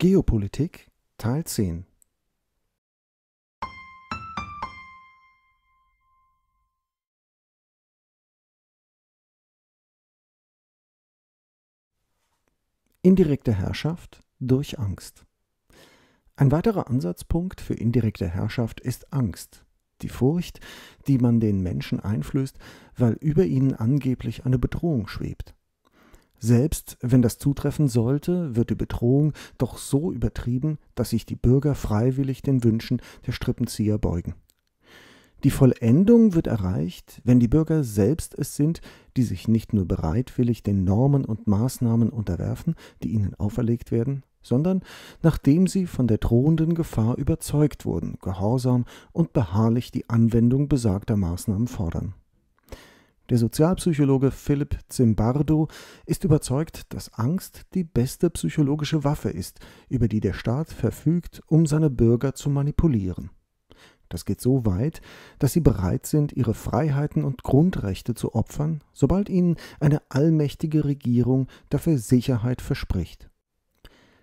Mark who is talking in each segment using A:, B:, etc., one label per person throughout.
A: Geopolitik Teil 10 Indirekte Herrschaft durch Angst. Ein weiterer Ansatzpunkt für indirekte Herrschaft ist Angst, die Furcht, die man den Menschen einflößt, weil über ihnen angeblich eine Bedrohung schwebt. Selbst wenn das zutreffen sollte, wird die Bedrohung doch so übertrieben, dass sich die Bürger freiwillig den Wünschen der Strippenzieher beugen. Die Vollendung wird erreicht, wenn die Bürger selbst es sind, die sich nicht nur bereitwillig den Normen und Maßnahmen unterwerfen, die ihnen auferlegt werden, sondern nachdem sie von der drohenden Gefahr überzeugt wurden, gehorsam und beharrlich die Anwendung besagter Maßnahmen fordern der Sozialpsychologe Philipp Zimbardo ist überzeugt, dass Angst die beste psychologische Waffe ist, über die der Staat verfügt, um seine Bürger zu manipulieren. Das geht so weit, dass sie bereit sind, ihre Freiheiten und Grundrechte zu opfern, sobald ihnen eine allmächtige Regierung dafür Sicherheit verspricht.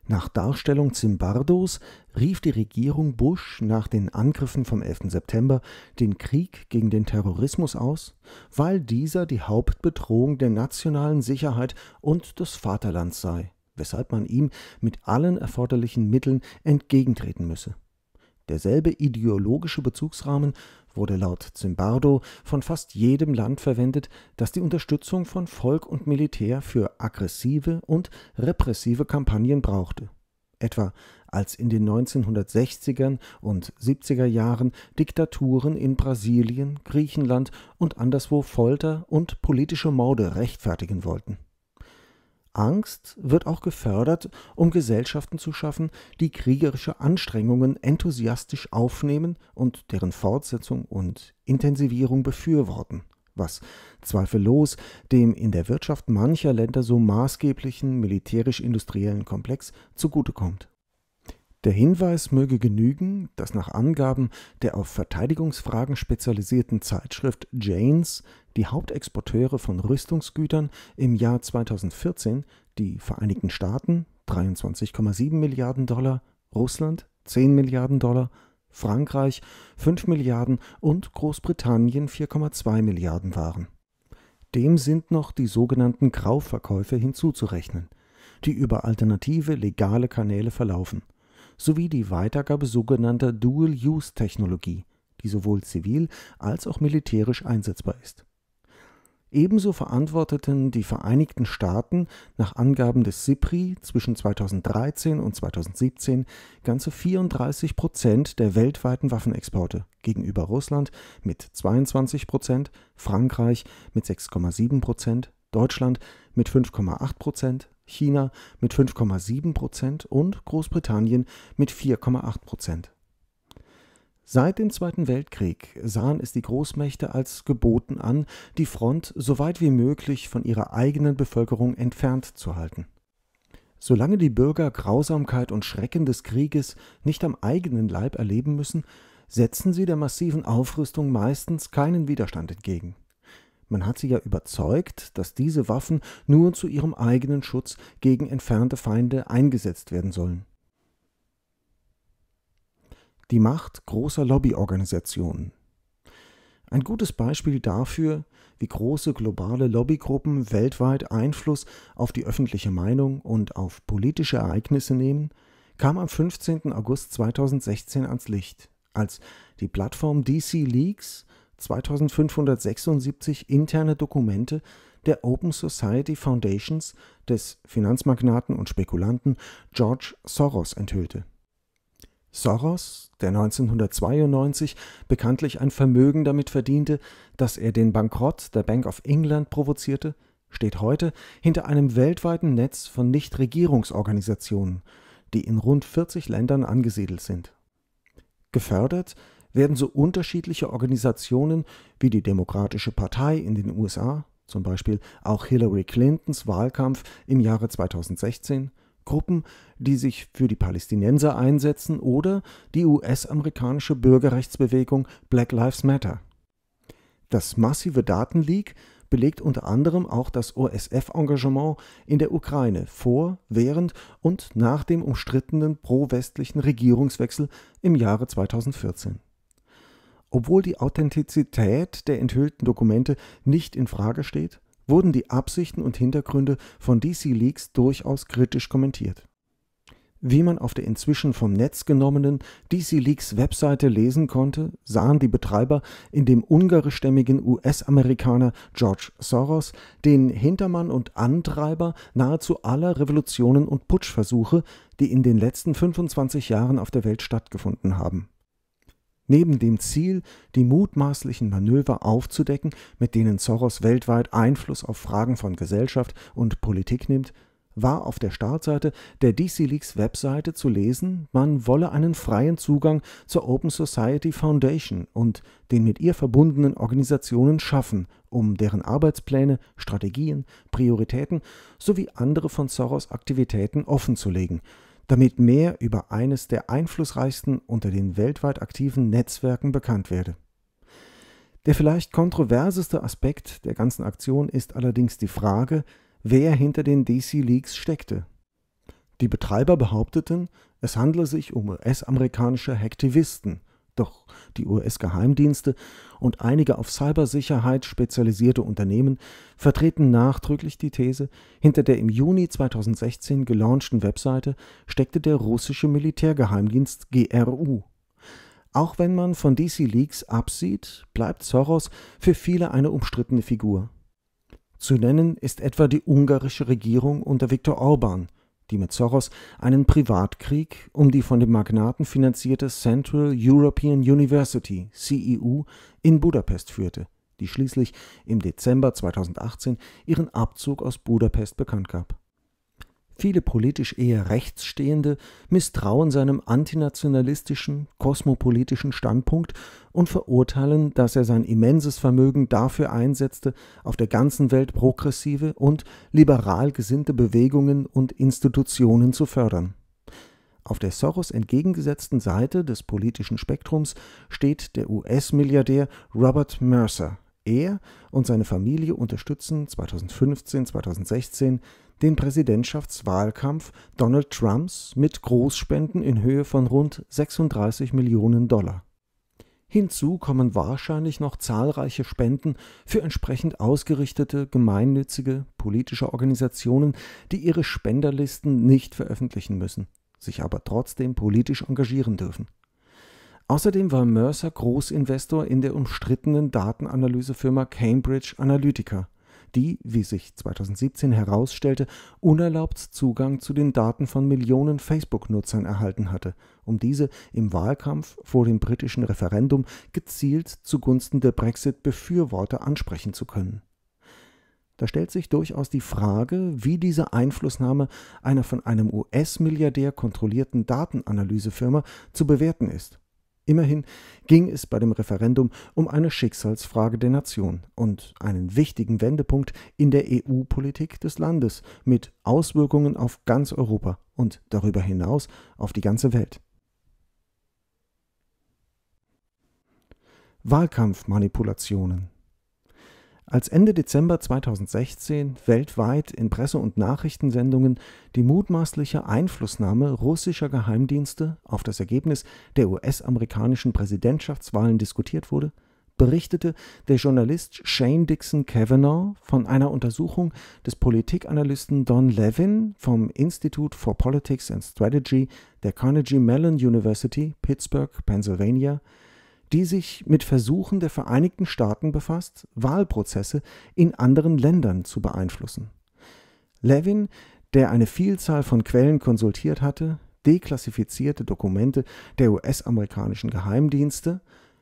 A: Nach Darstellung Zimbardos rief die Regierung Bush nach den Angriffen vom 11. September den Krieg gegen den Terrorismus aus, weil dieser die Hauptbedrohung der nationalen Sicherheit und des Vaterlands sei, weshalb man ihm mit allen erforderlichen Mitteln entgegentreten müsse. Derselbe ideologische Bezugsrahmen wurde laut Zimbardo von fast jedem Land verwendet, das die Unterstützung von Volk und Militär für aggressive und repressive Kampagnen brauchte. Etwa als in den 1960ern und 70er Jahren Diktaturen in Brasilien, Griechenland und anderswo Folter und politische Morde rechtfertigen wollten Angst wird auch gefördert, um Gesellschaften zu schaffen, die kriegerische Anstrengungen enthusiastisch aufnehmen und deren Fortsetzung und Intensivierung befürworten, was zweifellos dem in der Wirtschaft mancher Länder so maßgeblichen militärisch-industriellen Komplex zugutekommt. Der Hinweis möge genügen, dass nach Angaben der auf Verteidigungsfragen spezialisierten Zeitschrift Janes die Hauptexporteure von Rüstungsgütern im Jahr 2014 die Vereinigten Staaten 23,7 Milliarden Dollar, Russland 10 Milliarden Dollar, Frankreich 5 Milliarden und Großbritannien 4,2 Milliarden waren. Dem sind noch die sogenannten Grauverkäufe hinzuzurechnen, die über alternative legale Kanäle verlaufen, sowie die Weitergabe sogenannter Dual-Use-Technologie, die sowohl zivil als auch militärisch einsetzbar ist. Ebenso verantworteten die Vereinigten Staaten nach Angaben des SIPRI zwischen 2013 und 2017 ganze 34 Prozent der weltweiten Waffenexporte gegenüber Russland mit 22 Prozent, Frankreich mit 6,7 Prozent, Deutschland mit 5,8 Prozent, China mit 5,7 Prozent und Großbritannien mit 4,8 Prozent. Seit dem Zweiten Weltkrieg sahen es die Großmächte als geboten an, die Front so weit wie möglich von ihrer eigenen Bevölkerung entfernt zu halten. Solange die Bürger Grausamkeit und Schrecken des Krieges nicht am eigenen Leib erleben müssen, setzen sie der massiven Aufrüstung meistens keinen Widerstand entgegen. Man hat sie ja überzeugt, dass diese Waffen nur zu ihrem eigenen Schutz gegen entfernte Feinde eingesetzt werden sollen die Macht großer Lobbyorganisationen. Ein gutes Beispiel dafür, wie große globale Lobbygruppen weltweit Einfluss auf die öffentliche Meinung und auf politische Ereignisse nehmen, kam am 15. August 2016 ans Licht, als die Plattform DC Leaks 2576 interne Dokumente der Open Society Foundations des Finanzmagnaten und Spekulanten George Soros enthüllte Soros, der 1992 bekanntlich ein Vermögen damit verdiente, dass er den Bankrott der Bank of England provozierte, steht heute hinter einem weltweiten Netz von Nichtregierungsorganisationen, die in rund 40 Ländern angesiedelt sind. Gefördert werden so unterschiedliche Organisationen wie die Demokratische Partei in den USA, zum Beispiel auch Hillary Clintons Wahlkampf im Jahre 2016, Gruppen, die sich für die Palästinenser einsetzen oder die US-amerikanische Bürgerrechtsbewegung Black Lives Matter. Das massive Datenleak belegt unter anderem auch das OSF-Engagement in der Ukraine vor, während und nach dem umstrittenen pro-westlichen Regierungswechsel im Jahre 2014. Obwohl die Authentizität der enthüllten Dokumente nicht in Frage steht, wurden die Absichten und Hintergründe von DC Leaks durchaus kritisch kommentiert. Wie man auf der inzwischen vom Netz genommenen DC Leaks Webseite lesen konnte, sahen die Betreiber in dem ungarischstämmigen US-Amerikaner George Soros den Hintermann und Antreiber nahezu aller Revolutionen und Putschversuche, die in den letzten 25 Jahren auf der Welt stattgefunden haben neben dem Ziel, die mutmaßlichen Manöver aufzudecken, mit denen Soros weltweit Einfluss auf Fragen von Gesellschaft und Politik nimmt, war auf der Startseite der DC Leaks Webseite zu lesen, man wolle einen freien Zugang zur Open Society Foundation und den mit ihr verbundenen Organisationen schaffen, um deren Arbeitspläne, Strategien, Prioritäten sowie andere von Soros Aktivitäten offenzulegen – damit mehr über eines der einflussreichsten unter den weltweit aktiven Netzwerken bekannt werde. Der vielleicht kontroverseste Aspekt der ganzen Aktion ist allerdings die Frage, wer hinter den DC Leaks steckte. Die Betreiber behaupteten, es handle sich um US-amerikanische Hacktivisten, doch die US-Geheimdienste und einige auf Cybersicherheit spezialisierte Unternehmen vertreten nachdrücklich die These, hinter der im Juni 2016 gelaunchten Webseite steckte der russische Militärgeheimdienst GRU. Auch wenn man von DC Leaks absieht, bleibt Soros für viele eine umstrittene Figur. Zu nennen ist etwa die ungarische Regierung unter Viktor Orban, die mit Soros einen Privatkrieg um die von dem Magnaten finanzierte Central European University CEU in Budapest führte, die schließlich im Dezember 2018 ihren Abzug aus Budapest bekannt gab Viele politisch eher rechtsstehende misstrauen seinem antinationalistischen, kosmopolitischen Standpunkt und verurteilen, dass er sein immenses Vermögen dafür einsetzte, auf der ganzen Welt progressive und liberal gesinnte Bewegungen und Institutionen zu fördern. Auf der Soros entgegengesetzten Seite des politischen Spektrums steht der US-Milliardär Robert Mercer. Er und seine Familie unterstützen 2015, 2016 den Präsidentschaftswahlkampf Donald Trumps mit Großspenden in Höhe von rund 36 Millionen Dollar. Hinzu kommen wahrscheinlich noch zahlreiche Spenden für entsprechend ausgerichtete gemeinnützige politische Organisationen, die ihre Spenderlisten nicht veröffentlichen müssen, sich aber trotzdem politisch engagieren dürfen. Außerdem war Mercer Großinvestor in der umstrittenen Datenanalysefirma Cambridge Analytica die, wie sich 2017 herausstellte, unerlaubt Zugang zu den Daten von Millionen Facebook-Nutzern erhalten hatte, um diese im Wahlkampf vor dem britischen Referendum gezielt zugunsten der Brexit-Befürworter ansprechen zu können. Da stellt sich durchaus die Frage, wie diese Einflussnahme einer von einem US-Milliardär kontrollierten Datenanalysefirma zu bewerten ist Immerhin ging es bei dem Referendum um eine Schicksalsfrage der Nation und einen wichtigen Wendepunkt in der EU-Politik des Landes mit Auswirkungen auf ganz Europa und darüber hinaus auf die ganze Welt. Wahlkampfmanipulationen als Ende Dezember 2016 weltweit in Presse- und Nachrichtensendungen die mutmaßliche Einflussnahme russischer Geheimdienste auf das Ergebnis der US-amerikanischen Präsidentschaftswahlen diskutiert wurde, berichtete der Journalist Shane Dixon Kavanaugh von einer Untersuchung des Politikanalysten Don Levin vom Institute for Politics and Strategy der Carnegie Mellon University, Pittsburgh, Pennsylvania, die sich mit Versuchen der Vereinigten Staaten befasst, Wahlprozesse in anderen Ländern zu beeinflussen. Levin, der eine Vielzahl von Quellen konsultiert hatte, deklassifizierte Dokumente der US-amerikanischen Geheimdienste,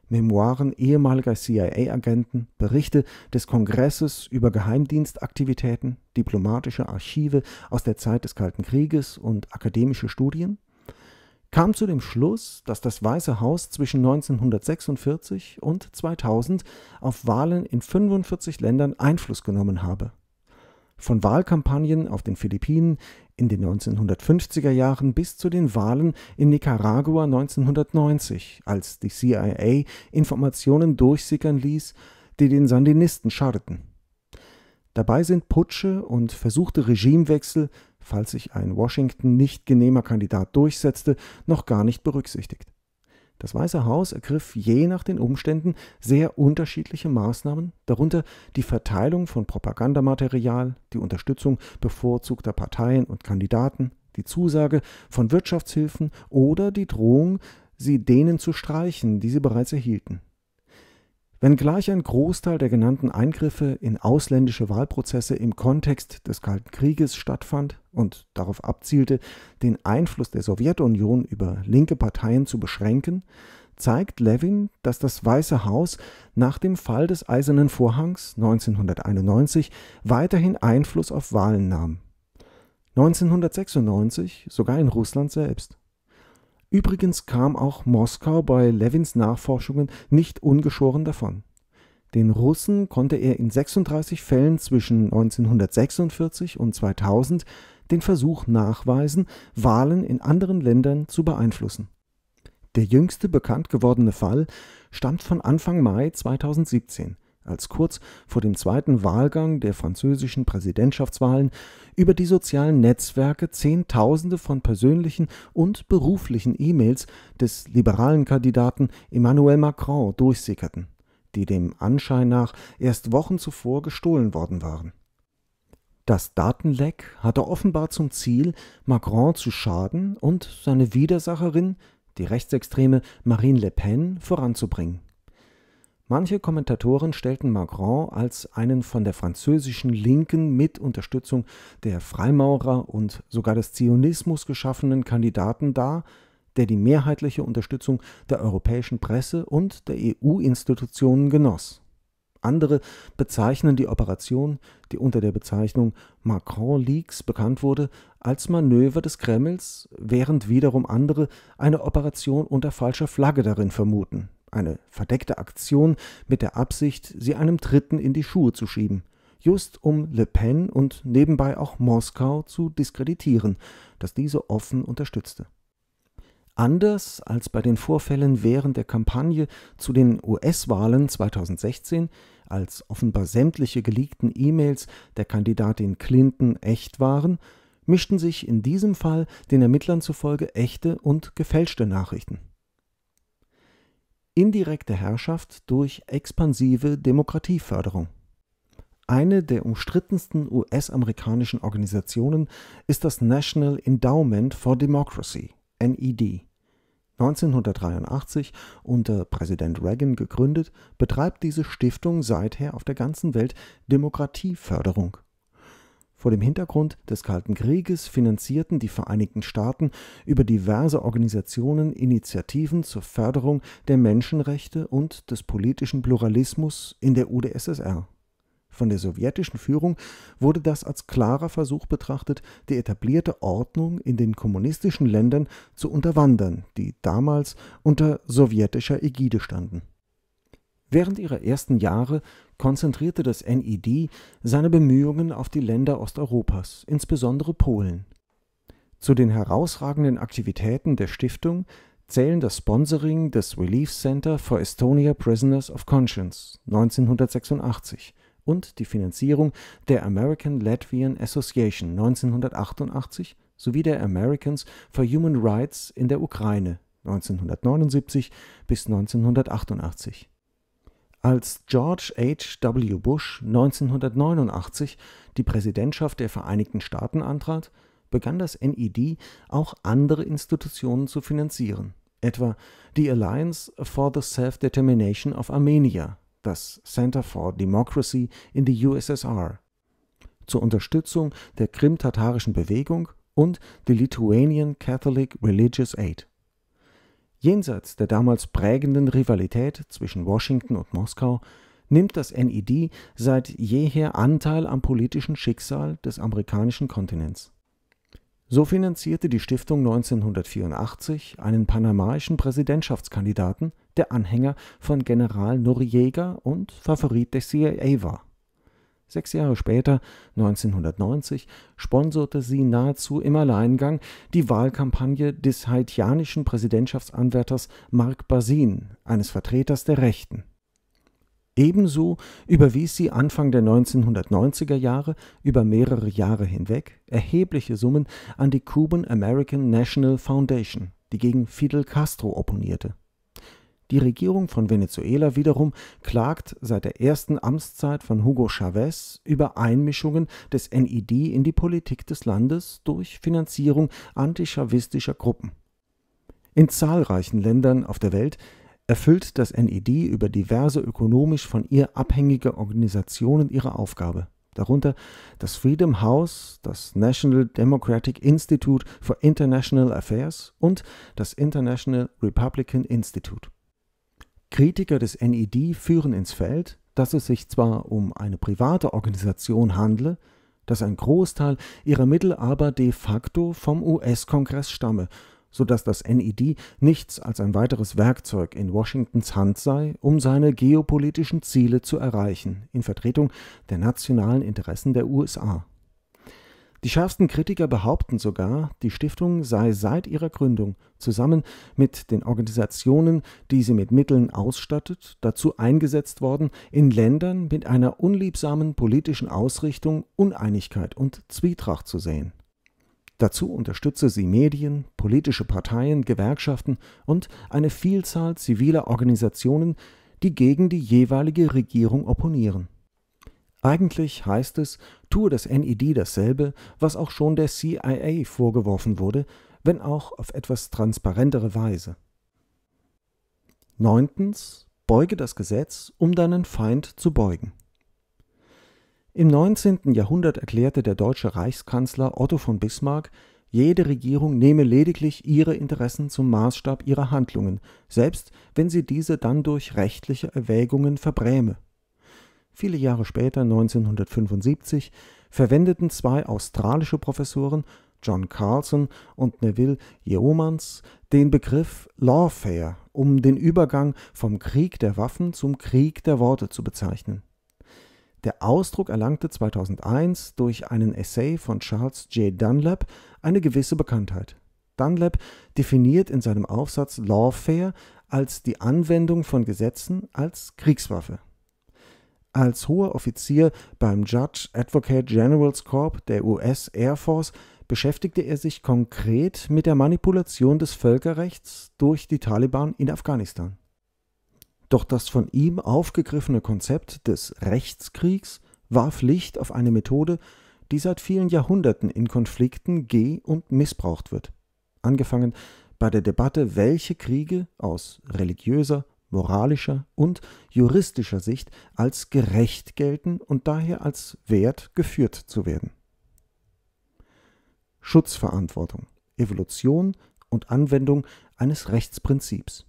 A: Memoiren ehemaliger CIA-Agenten, Berichte des Kongresses über Geheimdienstaktivitäten, diplomatische Archive aus der Zeit des Kalten Krieges und akademische Studien? kam zu dem Schluss, dass das Weiße Haus zwischen 1946 und 2000 auf Wahlen in 45 Ländern Einfluss genommen habe. Von Wahlkampagnen auf den Philippinen in den 1950er Jahren bis zu den Wahlen in Nicaragua 1990, als die CIA Informationen durchsickern ließ, die den Sandinisten schadeten. Dabei sind Putsche und versuchte Regimewechsel falls sich ein Washington nicht genehmer Kandidat durchsetzte, noch gar nicht berücksichtigt. Das Weiße Haus ergriff je nach den Umständen sehr unterschiedliche Maßnahmen, darunter die Verteilung von Propagandamaterial, die Unterstützung bevorzugter Parteien und Kandidaten, die Zusage von Wirtschaftshilfen oder die Drohung, sie denen zu streichen, die sie bereits erhielten. Wenngleich ein Großteil der genannten Eingriffe in ausländische Wahlprozesse im Kontext des Kalten Krieges stattfand und darauf abzielte, den Einfluss der Sowjetunion über linke Parteien zu beschränken, zeigt Levin, dass das Weiße Haus nach dem Fall des Eisernen Vorhangs 1991 weiterhin Einfluss auf Wahlen nahm. 1996 sogar in Russland selbst Übrigens kam auch Moskau bei Lewins Nachforschungen nicht ungeschoren davon. Den Russen konnte er in 36 Fällen zwischen 1946 und 2000 den Versuch nachweisen, Wahlen in anderen Ländern zu beeinflussen. Der jüngste bekannt gewordene Fall stammt von Anfang Mai 2017 als kurz vor dem zweiten Wahlgang der französischen Präsidentschaftswahlen über die sozialen Netzwerke Zehntausende von persönlichen und beruflichen E-Mails des liberalen Kandidaten Emmanuel Macron durchsickerten, die dem Anschein nach erst Wochen zuvor gestohlen worden waren. Das Datenleck hatte offenbar zum Ziel, Macron zu schaden und seine Widersacherin, die rechtsextreme Marine Le Pen, voranzubringen Manche Kommentatoren stellten Macron als einen von der französischen Linken mit Unterstützung der Freimaurer und sogar des Zionismus geschaffenen Kandidaten dar, der die mehrheitliche Unterstützung der europäischen Presse und der EU-Institutionen genoss. Andere bezeichnen die Operation, die unter der Bezeichnung Macron Leaks bekannt wurde, als Manöver des Kremls, während wiederum andere eine Operation unter falscher Flagge darin vermuten, eine verdeckte Aktion mit der Absicht, sie einem Dritten in die Schuhe zu schieben, just um Le Pen und nebenbei auch Moskau zu diskreditieren, das diese offen unterstützte. Anders als bei den Vorfällen während der Kampagne zu den US-Wahlen 2016, als offenbar sämtliche geleakten E-Mails der Kandidatin Clinton echt waren, mischten sich in diesem Fall den Ermittlern zufolge echte und gefälschte Nachrichten indirekte Herrschaft durch expansive Demokratieförderung. Eine der umstrittensten US-amerikanischen Organisationen ist das National Endowment for Democracy, e NED. 1983 unter Präsident Reagan gegründet, betreibt diese Stiftung seither auf der ganzen Welt Demokratieförderung. Vor dem Hintergrund des Kalten Krieges finanzierten die Vereinigten Staaten über diverse Organisationen Initiativen zur Förderung der Menschenrechte und des politischen Pluralismus in der UdSSR. Von der sowjetischen Führung wurde das als klarer Versuch betrachtet, die etablierte Ordnung in den kommunistischen Ländern zu unterwandern, die damals unter sowjetischer Ägide standen Während ihrer ersten Jahre konzentrierte das NED seine Bemühungen auf die Länder Osteuropas, insbesondere Polen. Zu den herausragenden Aktivitäten der Stiftung zählen das Sponsoring des Relief Center for Estonia Prisoners of Conscience 1986 und die Finanzierung der American Latvian Association 1988 sowie der Americans for Human Rights in der Ukraine 1979 bis 1988 als George H. W. Bush 1989 die Präsidentschaft der Vereinigten Staaten antrat, begann das NED auch andere Institutionen zu finanzieren, etwa die Alliance for the Self-Determination of Armenia, das Center for Democracy in the USSR, zur Unterstützung der krimtatarischen Bewegung und die Lithuanian Catholic Religious Aid Jenseits der damals prägenden Rivalität zwischen Washington und Moskau nimmt das NED seit jeher Anteil am politischen Schicksal des amerikanischen Kontinents. So finanzierte die Stiftung 1984 einen panamaischen Präsidentschaftskandidaten, der Anhänger von General Noriega und Favorit der CIA war Sechs Jahre später, 1990, sponserte sie nahezu im Alleingang die Wahlkampagne des haitianischen Präsidentschaftsanwärters Marc Basin, eines Vertreters der Rechten. Ebenso überwies sie Anfang der 1990er Jahre über mehrere Jahre hinweg erhebliche Summen an die Cuban American National Foundation, die gegen Fidel Castro opponierte die Regierung von Venezuela wiederum klagt seit der ersten Amtszeit von Hugo Chavez über Einmischungen des NID in die Politik des Landes durch Finanzierung antichavistischer Gruppen. In zahlreichen Ländern auf der Welt erfüllt das NED über diverse ökonomisch von ihr abhängige Organisationen ihre Aufgabe, darunter das Freedom House, das National Democratic Institute for International Affairs und das International Republican Institute. Kritiker des NED führen ins Feld, dass es sich zwar um eine private Organisation handle, dass ein Großteil ihrer Mittel aber de facto vom US-Kongress stamme, so dass das NED nichts als ein weiteres Werkzeug in Washingtons Hand sei, um seine geopolitischen Ziele zu erreichen, in Vertretung der nationalen Interessen der USA die schärfsten Kritiker behaupten sogar, die Stiftung sei seit ihrer Gründung zusammen mit den Organisationen, die sie mit Mitteln ausstattet, dazu eingesetzt worden, in Ländern mit einer unliebsamen politischen Ausrichtung Uneinigkeit und Zwietracht zu sehen. Dazu unterstütze sie Medien, politische Parteien, Gewerkschaften und eine Vielzahl ziviler Organisationen, die gegen die jeweilige Regierung opponieren eigentlich heißt es, tue das NED dasselbe, was auch schon der CIA vorgeworfen wurde, wenn auch auf etwas transparentere Weise. Neuntens, beuge das Gesetz, um deinen Feind zu beugen. Im 19. Jahrhundert erklärte der deutsche Reichskanzler Otto von Bismarck, jede Regierung nehme lediglich ihre Interessen zum Maßstab ihrer Handlungen, selbst wenn sie diese dann durch rechtliche Erwägungen verbräme Viele Jahre später, 1975, verwendeten zwei australische Professoren, John Carlson und Neville Yeomans, den Begriff Lawfare, um den Übergang vom Krieg der Waffen zum Krieg der Worte zu bezeichnen. Der Ausdruck erlangte 2001 durch einen Essay von Charles J. Dunlap eine gewisse Bekanntheit. Dunlap definiert in seinem Aufsatz Lawfare als die Anwendung von Gesetzen als Kriegswaffe. Als hoher Offizier beim Judge Advocate General's Corps der US Air Force beschäftigte er sich konkret mit der Manipulation des Völkerrechts durch die Taliban in Afghanistan. Doch das von ihm aufgegriffene Konzept des Rechtskriegs warf Licht auf eine Methode, die seit vielen Jahrhunderten in Konflikten geh- und missbraucht wird. Angefangen bei der Debatte, welche Kriege aus religiöser, moralischer und juristischer Sicht als gerecht gelten und daher als wert geführt zu werden. Schutzverantwortung, Evolution und Anwendung eines Rechtsprinzips.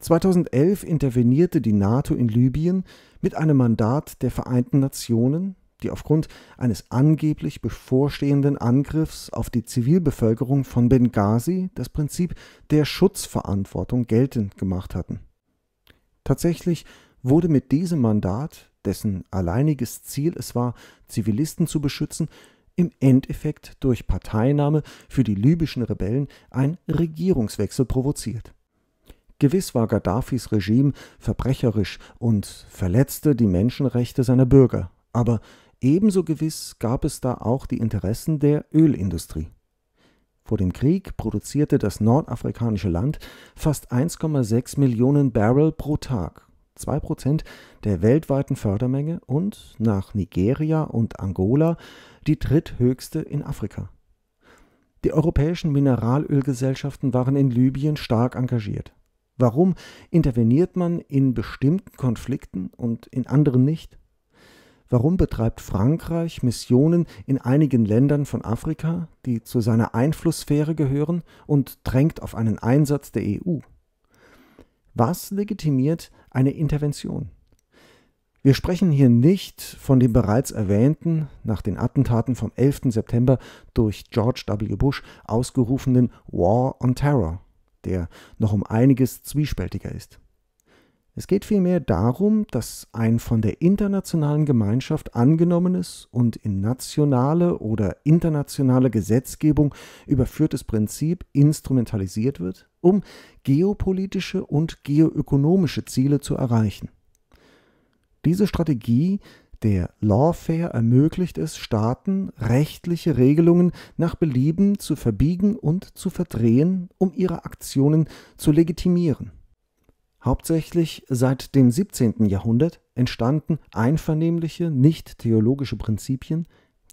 A: 2011 intervenierte die NATO in Libyen mit einem Mandat der Vereinten Nationen die aufgrund eines angeblich bevorstehenden Angriffs auf die Zivilbevölkerung von Benghazi das Prinzip der Schutzverantwortung geltend gemacht hatten. Tatsächlich wurde mit diesem Mandat, dessen alleiniges Ziel es war, Zivilisten zu beschützen, im Endeffekt durch Parteinahme für die libyschen Rebellen ein Regierungswechsel provoziert. Gewiss war Gaddafis Regime verbrecherisch und verletzte die Menschenrechte seiner Bürger, aber Ebenso gewiss gab es da auch die Interessen der Ölindustrie. Vor dem Krieg produzierte das nordafrikanische Land fast 1,6 Millionen Barrel pro Tag, 2% der weltweiten Fördermenge und nach Nigeria und Angola die dritthöchste in Afrika. Die europäischen Mineralölgesellschaften waren in Libyen stark engagiert. Warum interveniert man in bestimmten Konflikten und in anderen nicht? Warum betreibt Frankreich Missionen in einigen Ländern von Afrika, die zu seiner Einflusssphäre gehören, und drängt auf einen Einsatz der EU? Was legitimiert eine Intervention? Wir sprechen hier nicht von dem bereits erwähnten, nach den Attentaten vom 11. September durch George W. Bush ausgerufenen War on Terror, der noch um einiges zwiespältiger ist. Es geht vielmehr darum, dass ein von der internationalen Gemeinschaft angenommenes und in nationale oder internationale Gesetzgebung überführtes Prinzip instrumentalisiert wird, um geopolitische und geoökonomische Ziele zu erreichen. Diese Strategie der Lawfare ermöglicht es Staaten, rechtliche Regelungen nach Belieben zu verbiegen und zu verdrehen, um ihre Aktionen zu legitimieren Hauptsächlich seit dem 17. Jahrhundert entstanden einvernehmliche nicht-theologische Prinzipien,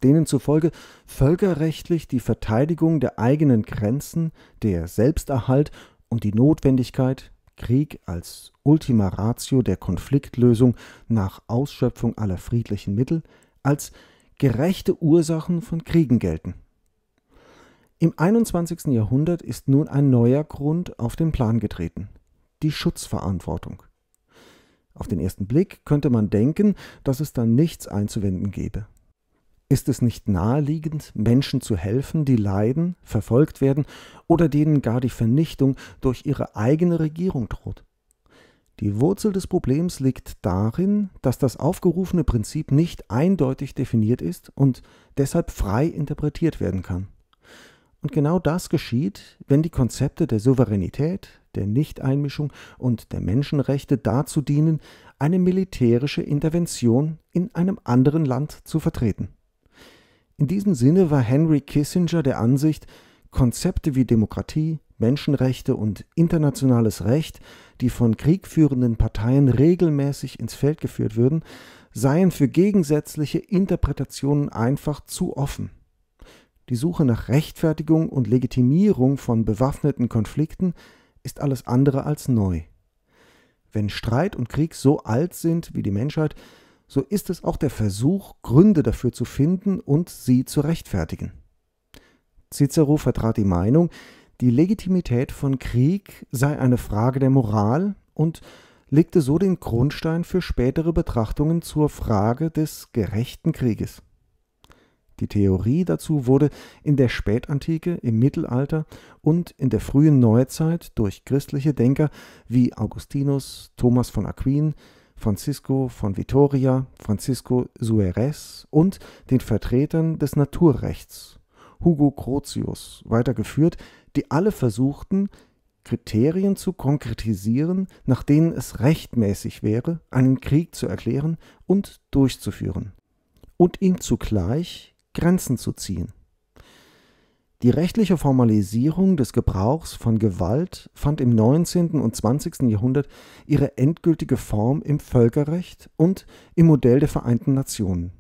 A: denen zufolge völkerrechtlich die Verteidigung der eigenen Grenzen, der Selbsterhalt und die Notwendigkeit, Krieg als Ultima Ratio der Konfliktlösung nach Ausschöpfung aller friedlichen Mittel, als gerechte Ursachen von Kriegen gelten. Im 21. Jahrhundert ist nun ein neuer Grund auf den Plan getreten – die Schutzverantwortung. Auf den ersten Blick könnte man denken, dass es da nichts einzuwenden gäbe. Ist es nicht naheliegend, Menschen zu helfen, die leiden, verfolgt werden oder denen gar die Vernichtung durch ihre eigene Regierung droht? Die Wurzel des Problems liegt darin, dass das aufgerufene Prinzip nicht eindeutig definiert ist und deshalb frei interpretiert werden kann. Und genau das geschieht, wenn die Konzepte der Souveränität, der Nichteinmischung und der Menschenrechte dazu dienen, eine militärische Intervention in einem anderen Land zu vertreten. In diesem Sinne war Henry Kissinger der Ansicht, Konzepte wie Demokratie, Menschenrechte und internationales Recht, die von kriegführenden Parteien regelmäßig ins Feld geführt würden, seien für gegensätzliche Interpretationen einfach zu offen die Suche nach Rechtfertigung und Legitimierung von bewaffneten Konflikten ist alles andere als neu. Wenn Streit und Krieg so alt sind wie die Menschheit, so ist es auch der Versuch, Gründe dafür zu finden und sie zu rechtfertigen. Cicero vertrat die Meinung, die Legitimität von Krieg sei eine Frage der Moral und legte so den Grundstein für spätere Betrachtungen zur Frage des gerechten Krieges. Die Theorie dazu wurde in der Spätantike, im Mittelalter und in der frühen Neuzeit durch christliche Denker wie Augustinus, Thomas von Aquin, Francisco von Vitoria, Francisco Suarez und den Vertretern des Naturrechts, Hugo Grotius, weitergeführt, die alle versuchten, Kriterien zu konkretisieren, nach denen es rechtmäßig wäre, einen Krieg zu erklären und durchzuführen und ihm zugleich Grenzen zu ziehen. Die rechtliche Formalisierung des Gebrauchs von Gewalt fand im 19. und 20. Jahrhundert ihre endgültige Form im Völkerrecht und im Modell der Vereinten Nationen.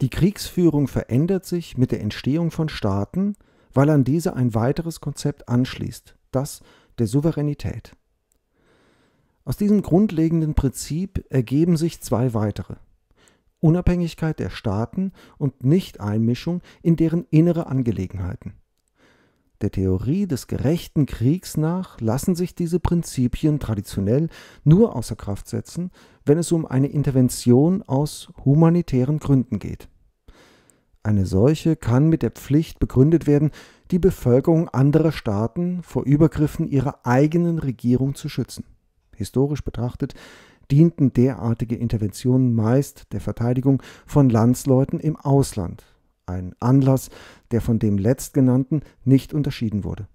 A: Die Kriegsführung verändert sich mit der Entstehung von Staaten, weil an diese ein weiteres Konzept anschließt, das der Souveränität. Aus diesem grundlegenden Prinzip ergeben sich zwei weitere – Unabhängigkeit der Staaten und Nicht-Einmischung in deren innere Angelegenheiten. Der Theorie des gerechten Kriegs nach lassen sich diese Prinzipien traditionell nur außer Kraft setzen, wenn es um eine Intervention aus humanitären Gründen geht. Eine solche kann mit der Pflicht begründet werden, die Bevölkerung anderer Staaten vor Übergriffen ihrer eigenen Regierung zu schützen. Historisch betrachtet dienten derartige Interventionen meist der Verteidigung von Landsleuten im Ausland, ein Anlass, der von dem letztgenannten nicht unterschieden wurde.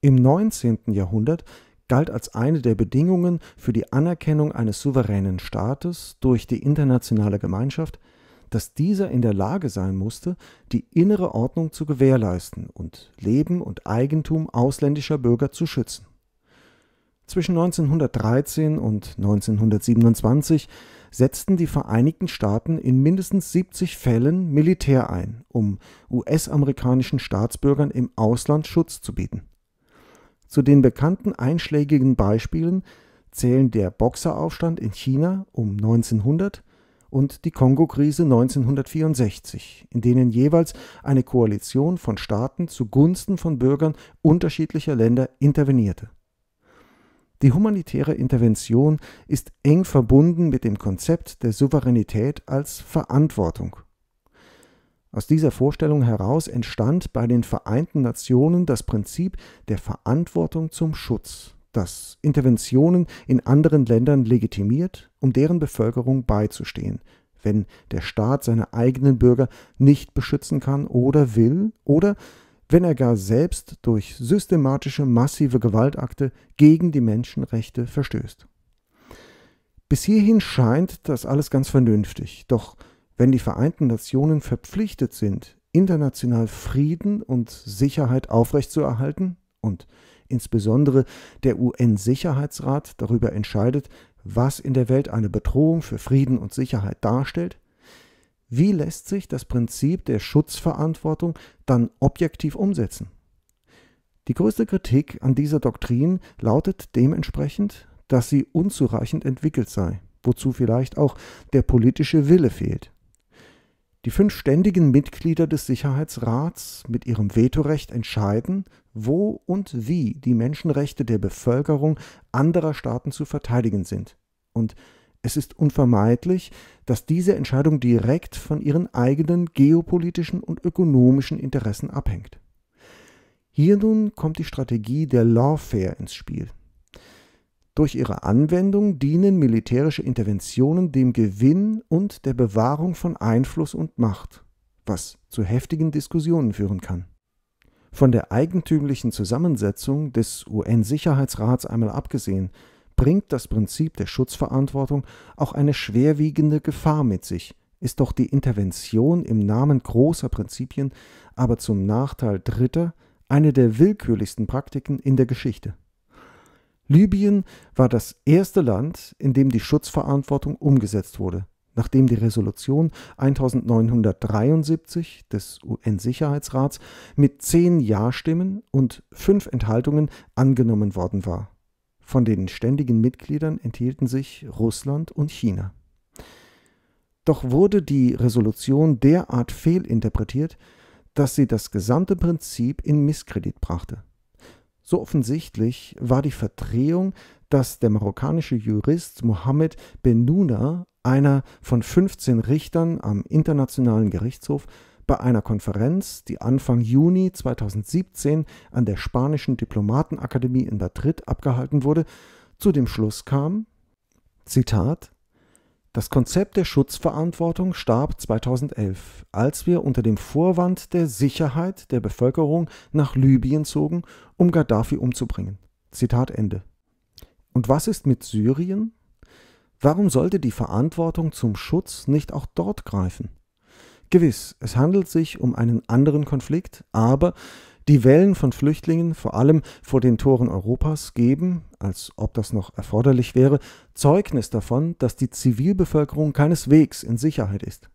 A: Im 19. Jahrhundert galt als eine der Bedingungen für die Anerkennung eines souveränen Staates durch die internationale Gemeinschaft, dass dieser in der Lage sein musste, die innere Ordnung zu gewährleisten und Leben und Eigentum ausländischer Bürger zu schützen zwischen 1913 und 1927 setzten die Vereinigten Staaten in mindestens 70 Fällen Militär ein, um US-amerikanischen Staatsbürgern im Ausland Schutz zu bieten. Zu den bekannten einschlägigen Beispielen zählen der Boxeraufstand in China um 1900 und die Kongo-Krise 1964, in denen jeweils eine Koalition von Staaten zugunsten von Bürgern unterschiedlicher Länder intervenierte die humanitäre Intervention ist eng verbunden mit dem Konzept der Souveränität als Verantwortung. Aus dieser Vorstellung heraus entstand bei den Vereinten Nationen das Prinzip der Verantwortung zum Schutz, das Interventionen in anderen Ländern legitimiert, um deren Bevölkerung beizustehen, wenn der Staat seine eigenen Bürger nicht beschützen kann oder will oder wenn er gar selbst durch systematische massive Gewaltakte gegen die Menschenrechte verstößt. Bis hierhin scheint das alles ganz vernünftig, doch wenn die Vereinten Nationen verpflichtet sind, international Frieden und Sicherheit aufrechtzuerhalten und insbesondere der UN-Sicherheitsrat darüber entscheidet, was in der Welt eine Bedrohung für Frieden und Sicherheit darstellt, wie lässt sich das Prinzip der Schutzverantwortung dann objektiv umsetzen? Die größte Kritik an dieser Doktrin lautet dementsprechend, dass sie unzureichend entwickelt sei, wozu vielleicht auch der politische Wille fehlt. Die fünf ständigen Mitglieder des Sicherheitsrats mit ihrem Vetorecht entscheiden, wo und wie die Menschenrechte der Bevölkerung anderer Staaten zu verteidigen sind. Und es ist unvermeidlich, dass diese Entscheidung direkt von ihren eigenen geopolitischen und ökonomischen Interessen abhängt. Hier nun kommt die Strategie der Lawfare ins Spiel. Durch ihre Anwendung dienen militärische Interventionen dem Gewinn und der Bewahrung von Einfluss und Macht, was zu heftigen Diskussionen führen kann. Von der eigentümlichen Zusammensetzung des UN-Sicherheitsrats einmal abgesehen, bringt das Prinzip der Schutzverantwortung auch eine schwerwiegende Gefahr mit sich, ist doch die Intervention im Namen großer Prinzipien, aber zum Nachteil Dritter, eine der willkürlichsten Praktiken in der Geschichte. Libyen war das erste Land, in dem die Schutzverantwortung umgesetzt wurde, nachdem die Resolution 1973 des UN-Sicherheitsrats mit zehn Ja-Stimmen und fünf Enthaltungen angenommen worden war. Von den ständigen Mitgliedern enthielten sich Russland und China. Doch wurde die Resolution derart fehlinterpretiert, dass sie das gesamte Prinzip in Misskredit brachte. So offensichtlich war die Verdrehung, dass der marokkanische Jurist Mohammed Benouna, einer von 15 Richtern am Internationalen Gerichtshof, bei einer Konferenz, die Anfang Juni 2017 an der spanischen Diplomatenakademie in Madrid abgehalten wurde, zu dem Schluss kam, Zitat, das Konzept der Schutzverantwortung starb 2011, als wir unter dem Vorwand der Sicherheit der Bevölkerung nach Libyen zogen, um Gaddafi umzubringen. Zitat Ende. Und was ist mit Syrien? Warum sollte die Verantwortung zum Schutz nicht auch dort greifen? Gewiss, es handelt sich um einen anderen Konflikt, aber die Wellen von Flüchtlingen, vor allem vor den Toren Europas, geben, als ob das noch erforderlich wäre, Zeugnis davon, dass die Zivilbevölkerung keineswegs in Sicherheit ist.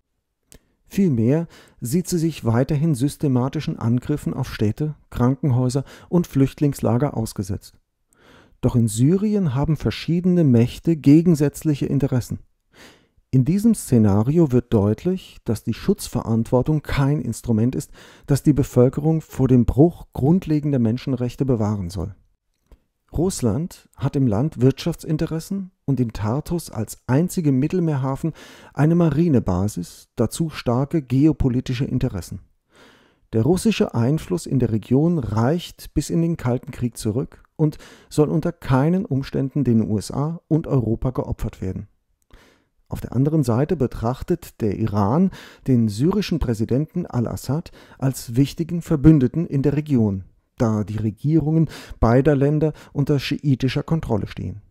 A: Vielmehr sieht sie sich weiterhin systematischen Angriffen auf Städte, Krankenhäuser und Flüchtlingslager ausgesetzt. Doch in Syrien haben verschiedene Mächte gegensätzliche Interessen. In diesem Szenario wird deutlich, dass die Schutzverantwortung kein Instrument ist, das die Bevölkerung vor dem Bruch grundlegender Menschenrechte bewahren soll. Russland hat im Land Wirtschaftsinteressen und im Tartus als einzigem Mittelmeerhafen eine Marinebasis, dazu starke geopolitische Interessen. Der russische Einfluss in der Region reicht bis in den Kalten Krieg zurück und soll unter keinen Umständen den USA und Europa geopfert werden. Auf der anderen Seite betrachtet der Iran den syrischen Präsidenten al-Assad als wichtigen Verbündeten in der Region, da die Regierungen beider Länder unter schiitischer Kontrolle stehen.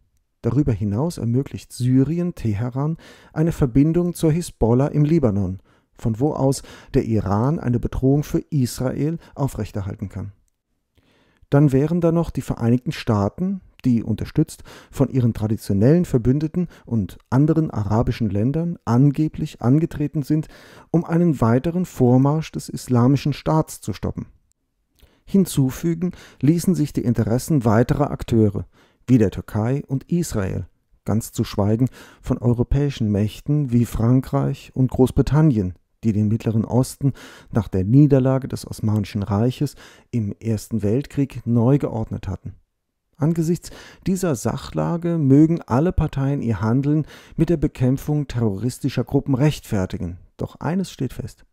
A: Darüber hinaus ermöglicht Syrien Teheran eine Verbindung zur Hisbollah im Libanon, von wo aus der Iran eine Bedrohung für Israel aufrechterhalten kann. Dann wären da noch die Vereinigten Staaten die unterstützt von ihren traditionellen Verbündeten und anderen arabischen Ländern angeblich angetreten sind, um einen weiteren Vormarsch des Islamischen Staats zu stoppen. Hinzufügen ließen sich die Interessen weiterer Akteure, wie der Türkei und Israel, ganz zu schweigen von europäischen Mächten wie Frankreich und Großbritannien, die den Mittleren Osten nach der Niederlage des Osmanischen Reiches im Ersten Weltkrieg neu geordnet hatten. Angesichts dieser Sachlage mögen alle Parteien ihr Handeln mit der Bekämpfung terroristischer Gruppen rechtfertigen. Doch eines steht fest.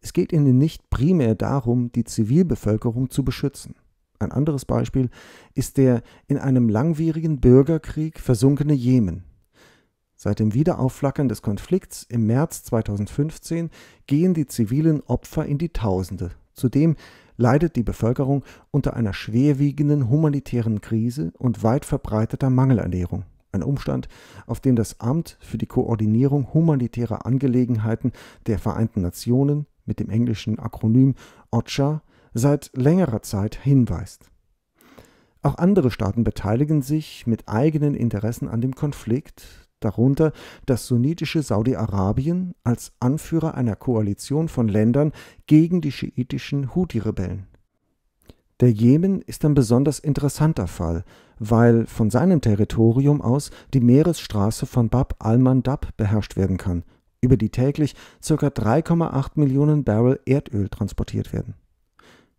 A: Es geht ihnen nicht primär darum, die Zivilbevölkerung zu beschützen. Ein anderes Beispiel ist der in einem langwierigen Bürgerkrieg versunkene Jemen. Seit dem Wiederaufflackern des Konflikts im März 2015 gehen die zivilen Opfer in die Tausende. Zudem leidet die Bevölkerung unter einer schwerwiegenden humanitären Krise und weit verbreiteter Mangelernährung. Ein Umstand, auf den das Amt für die Koordinierung humanitärer Angelegenheiten der Vereinten Nationen mit dem englischen Akronym OCHA seit längerer Zeit hinweist. Auch andere Staaten beteiligen sich mit eigenen Interessen an dem Konflikt, darunter das sunnitische Saudi-Arabien als Anführer einer Koalition von Ländern gegen die schiitischen Houthi-Rebellen. Der Jemen ist ein besonders interessanter Fall, weil von seinem Territorium aus die Meeresstraße von Bab al-Mandab beherrscht werden kann, über die täglich ca. 3,8 Millionen Barrel Erdöl transportiert werden.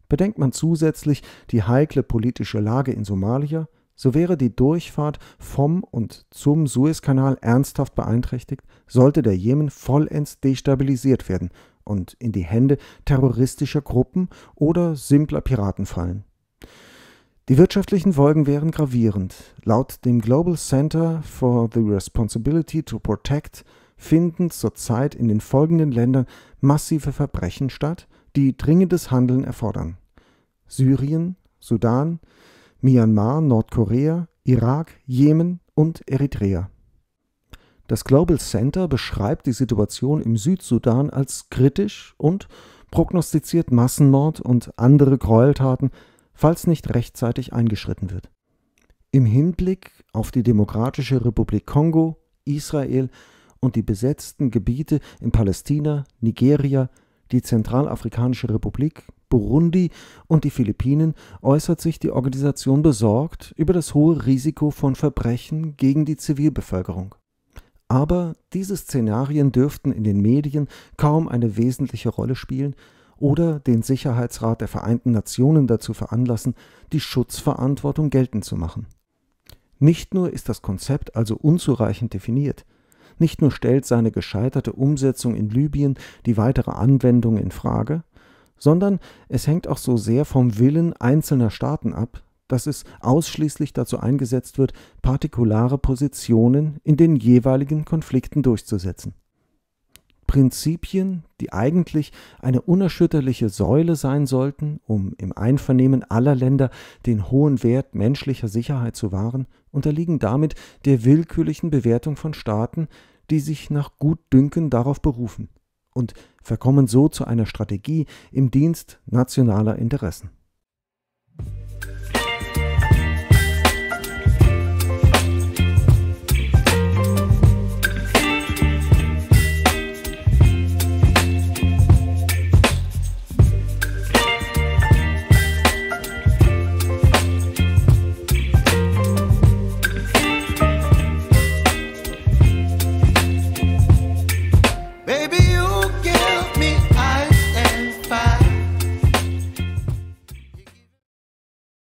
A: Bedenkt man zusätzlich die heikle politische Lage in Somalia, so wäre die Durchfahrt vom und zum Suezkanal ernsthaft beeinträchtigt, sollte der Jemen vollends destabilisiert werden und in die Hände terroristischer Gruppen oder simpler Piraten fallen. Die wirtschaftlichen Folgen wären gravierend. Laut dem Global Center for the Responsibility to Protect finden zurzeit in den folgenden Ländern massive Verbrechen statt, die dringendes Handeln erfordern. Syrien, Sudan, Myanmar, Nordkorea, Irak, Jemen und Eritrea. Das Global Center beschreibt die Situation im Südsudan als kritisch und prognostiziert Massenmord und andere Gräueltaten, falls nicht rechtzeitig eingeschritten wird. Im Hinblick auf die Demokratische Republik Kongo, Israel und die besetzten Gebiete in Palästina, Nigeria, die Zentralafrikanische Republik, Burundi und die Philippinen äußert sich die Organisation besorgt über das hohe Risiko von Verbrechen gegen die Zivilbevölkerung. Aber diese Szenarien dürften in den Medien kaum eine wesentliche Rolle spielen oder den Sicherheitsrat der Vereinten Nationen dazu veranlassen, die Schutzverantwortung geltend zu machen. Nicht nur ist das Konzept also unzureichend definiert, nicht nur stellt seine gescheiterte Umsetzung in Libyen die weitere Anwendung in Frage, sondern es hängt auch so sehr vom Willen einzelner Staaten ab, dass es ausschließlich dazu eingesetzt wird, partikulare Positionen in den jeweiligen Konflikten durchzusetzen. Prinzipien, die eigentlich eine unerschütterliche Säule sein sollten, um im Einvernehmen aller Länder den hohen Wert menschlicher Sicherheit zu wahren, unterliegen damit der willkürlichen Bewertung von Staaten, die sich nach Gutdünken darauf berufen und verkommen so zu einer Strategie im Dienst nationaler Interessen